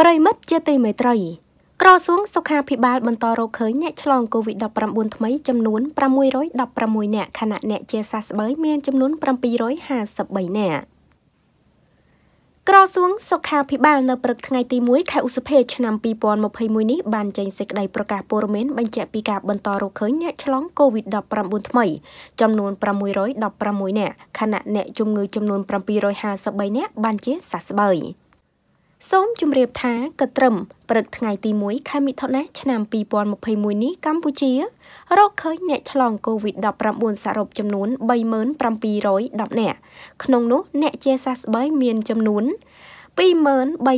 ប្រិមិត្តជាទីមេត្រី ក្រសួងសុខាភិបាលបន្តរកឃើញអ្នកឆ្លង COVID-19 ថ្មី ចំនួន616នាក់ខណៈអ្នកជាសះស្បើយមានចំនួន753នាក់ក្រសួងសុខាភិបាលនៅព្រឹកថ្ងៃទី1ខែឧសភាឆ្នាំ2021នេះបានចេញសេចក្តីប្រកាសព័ត៌មានបញ្ជាក់ពីការបន្តរកឃើញអ្នកឆ្លង COVID-19 ថ្មី ចំនួន616នាក់ខណៈអ្នកជំងឺចំនួន753នាក់បានជាសះស្បើយ។សូមជម្រាបថាកត្រឹមព្រឹកថ្ងៃទី1ខែមិថុនាឆ្នាំ2021នេះកម្ពុជា រកឃើញអ្នកឆ្លង COVID-19 សរុបចំនួន3710នាក់ក្នុងនោះ អ្នកជាសះស្បើយមានចំនួន23389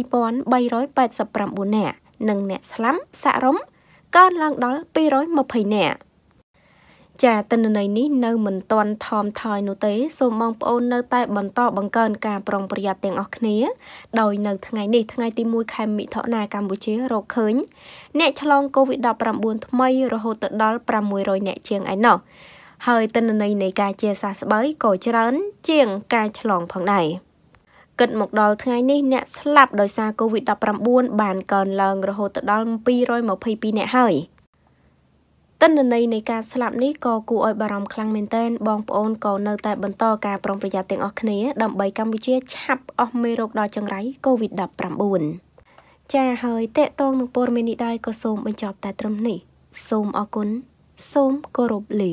នាក់និងអ្នកស្លាប់សរុបកើនឡើងដល់220នាក់ចាទិន្នន័យនេះនៅមិនទាន់ថមថយនោះទេសូមបងប្អូននៅតែបន្តបង្កើន ការប្រុងប្រយ័ត្នទាំងអស់គ្នាដោយនៅ ថ្ងៃនេះថ្ងៃទី1ខែមិថុនាកម្ពុជារកឃើញអ្នកឆ្លង COVID-19 ថ្មីរហូតដល់600អ្នកជាងឯណោះហើយទិន្នន័យនៃការជាសះស្បើយក៏ច្រើនជាង ការឆ្លងផងដែរគិតមកដល់ថ្ងៃនេះអ្នកស្លាប់ដោយសារ COVID-19 បានកើនឡើងរហូតដល់222អ្នកហើយ។ិន្នន័យនៃការស្លាប់នេះក៏គួរឲ្យបារម្ភខ្លាំងមែនទែនបងប្អូនក៏នៅតែបន្តការប្រុងប្រយ័ត្នទាំងអស់គ្នាដើម្បីកម្ពុជាឆាប់អស់មេរោគដល់ចង្រៃ COVID-19 ចា៎ហើយតេតងនឹងព័ត៌មាននេះដែរក៏សូមបញ្ចប់តែត្រឹមនេះ សូមអរគុណសូមគោរពលា